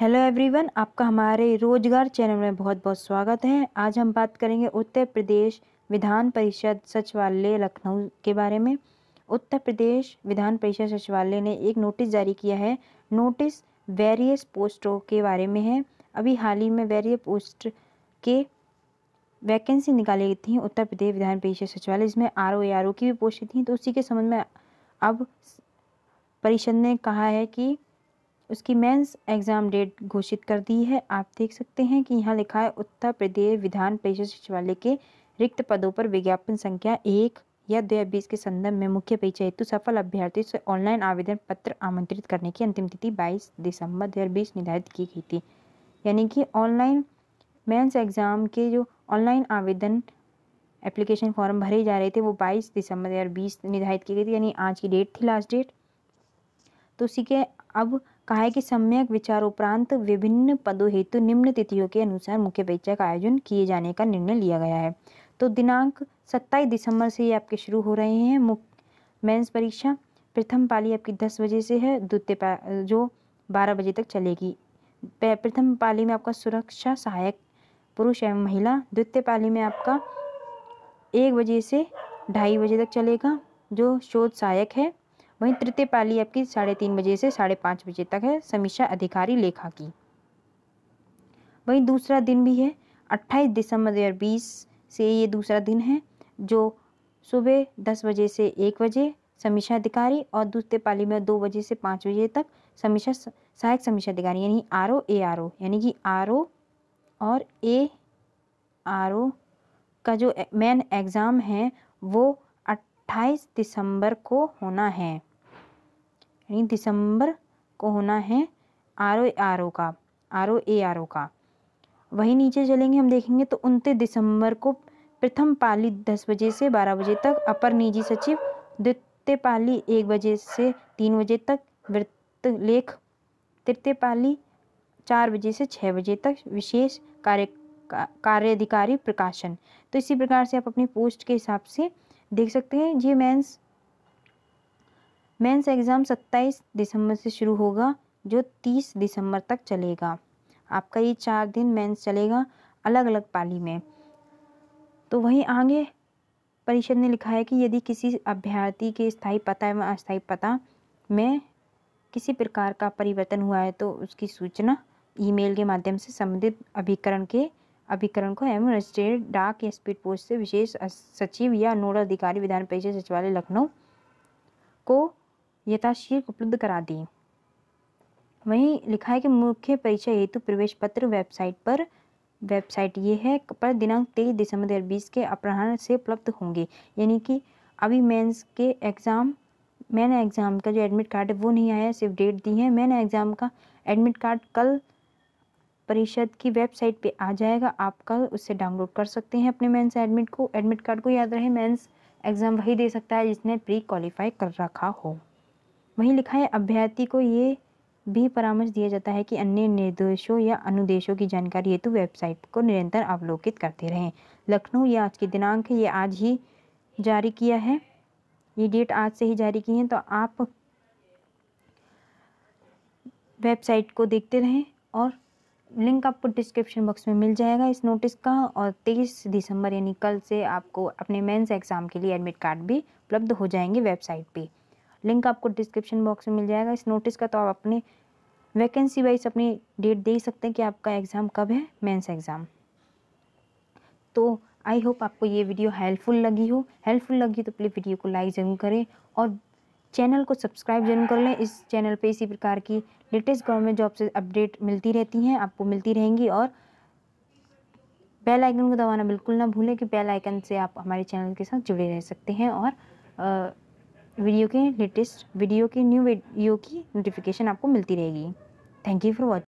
hello everyone आपका हमारे रोजगार चैनल में बहुत बहुत स्वागत है आज हम बात करेंगे उत्तर प्रदेश विधान परिषद सचिवालय लखनऊ के बारे में उत्तर प्रदेश विधान परिषद सचिवालय ने एक नोटिस जारी किया है नोटिस वेरियस पोस्टों के बारे में है अभी हाल ही में वेरियस पोस्ट के वैकेंसी निकाली गई थी उत्तर प्रदेश विधान परिषद सचिवालय जिसमें आर ओ आर ओ की भी पोस्ट थी तो उसी के संबंध में अब परिषद ने कहा है कि उसकी मेंस एग्ज़ाम डेट घोषित कर दी है आप देख सकते हैं कि यहाँ लिखा है उत्तर प्रदेश विधान परिषद सचिवालय के रिक्त पदों पर विज्ञापन संख्या एक या दो बीस के संदर्भ में मुख्य परीक्षा हेतु सफल अभ्यर्थी से ऑनलाइन आवेदन पत्र आमंत्रित करने की अंतिम तिथि 22 दिसंबर दो निर्धारित की गई थी यानी कि ऑनलाइन मेंस एग्ज़ाम के जो ऑनलाइन आवेदन एप्लीकेशन फॉर्म भरे जा रहे थे वो 22 दिसंबर 2020 निर्धारित की गई थी यानी आज की डेट थी लास्ट डेट तो उसी के अब कहा है कि सम्यक विचार उपरांत विभिन्न पदों हेतु निम्न तिथियों के अनुसार मुख्य परीक्षा का आयोजन किए जाने का निर्णय लिया गया है तो दिनांक 27 दिसंबर से ये आपके शुरू हो रहे हैं मुख्य मेन्स परीक्षा प्रथम पाली आपकी 10 बजे से है द्वितीय जो 12 बजे तक चलेगी प्रथम पाली में आपका सुरक्षा सहायक पुरुष एवं महिला द्वितीय पाली में आपका एक बजे से ढाई बजे तक चलेगा जो शोध सहायक है वहीं तृतीय पाली आपकी साढ़े तीन बजे से साढ़े पाँच बजे तक है समीक्षा अधिकारी लेखा की वहीं दूसरा दिन भी है 28 दिसंबर दो से ये दूसरा दिन है जो सुबह दस बजे से एक बजे समीक्षा अधिकारी और दूसरे पाली में दो बजे से पाँच बजे तक समीक्षा सहायक समीक्षा अधिकारी यानी R O A R O यानी कि आर ओ और ए आर ओ का जो मेन एग्ज़ाम है वो 28 दिसंबर को होना है यानी दिसंबर को होना है आर ओ आर ओ का R O A R O का वही नीचे चलेंगे हम देखेंगे तो उनतीस दिसंबर को प्रथम पाली दस बजे से बारह बजे तक अपर निजी सचिव द्वितीय पाली एक बजे से तीन बजे तक वृत्त लेख तृतीय पाली चार बजे से छः बजे तक विशेष कार्य का, अधिकारी प्रकाशन तो इसी प्रकार से आप अपनी पोस्ट के हिसाब से देख सकते हैं ये मेंस मेंस एग्ज़ाम 27 दिसंबर से शुरू होगा जो 30 दिसंबर तक चलेगा आपका ये चार दिन मेंस चलेगा अलग अलग पाली में तो वहीं आगे परिषद ने लिखा है कि यदि किसी अभ्यर्थी के स्थायी पता एवं अस्थायी पता में किसी प्रकार का परिवर्तन हुआ है तो उसकी सूचना ईमेल के माध्यम से संबंधित अभिकरण के अभिकरण को एवं रजिस्ट्रेड डाक या स्पीड पोस्ट से विशेष सचिव या नोडल अधिकारी विधान परिषद सचिवालय लखनऊ को यथाशीघ्र उपलब्ध करा दी वहीं लिखा है कि मुख्य परीक्षा हेतु प्रवेश पत्र वेबसाइट पर वेबसाइट ये है पर दिनांक तेईस दिसंबर दो हज़ार बीस के अपराह्न से उपलब्ध होंगे यानी कि अभी मेंस के एग्ज़ाम मैन एग्ज़ाम का जो एडमिट कार्ड है वो नहीं आया सिर्फ डेट दी है मैन एग्ज़ाम का एडमिट कार्ड कल परिषद की वेबसाइट पे आ जाएगा आप कल उससे डाउनलोड कर सकते हैं अपने मेंस एडमिट को एडमिट कार्ड को याद रहे मेंस एग्ज़ाम वही दे सकता है जिसने प्री क्वालिफाई कर रखा हो वहीं लिखा है अभ्यर्थी को ये भी परामर्श दिया जाता है कि अन्य निर्देशों या अनुदेशों की जानकारी हेतु वेबसाइट को निरंतर अवलोकित करते रहें लखनऊ ये आज की दिनांक ये आज ही जारी किया है ये डेट आज से ही जारी की है तो आप वेबसाइट को देखते रहें और लिंक आपको डिस्क्रिप्शन बॉक्स में मिल जाएगा इस नोटिस का और तेईस दिसंबर यानी कल से आपको अपने मेंस एग्ज़ाम के लिए एडमिट कार्ड भी उपलब्ध हो जाएंगे वेबसाइट पे लिंक आपको डिस्क्रिप्शन बॉक्स में मिल जाएगा इस नोटिस का तो आप अपने वैकेंसी वाइज अपनी डेट दे सकते हैं कि आपका एग्ज़ाम कब है मेंस एग्ज़ाम तो आई होप आपको ये वीडियो हेल्पफुल लगी हो हेल्पफुल लगी तो प्लीज़ वीडियो को लाइक ज़रूर करें और चैनल को सब्सक्राइब जरूर कर लें इस चैनल पे इसी प्रकार की लेटेस्ट गवर्नमेंट जॉब से अपडेट मिलती रहती हैं आपको मिलती रहेंगी और बेल आइकन को दबाना बिल्कुल ना भूलें कि बेल आइकन से आप हमारे चैनल के साथ जुड़े रह सकते हैं और आ, वीडियो के लेटेस्ट वीडियो के न्यू वीडियो की नोटिफिकेशन आपको मिलती रहेगी थैंक यू फॉर वॉचिंग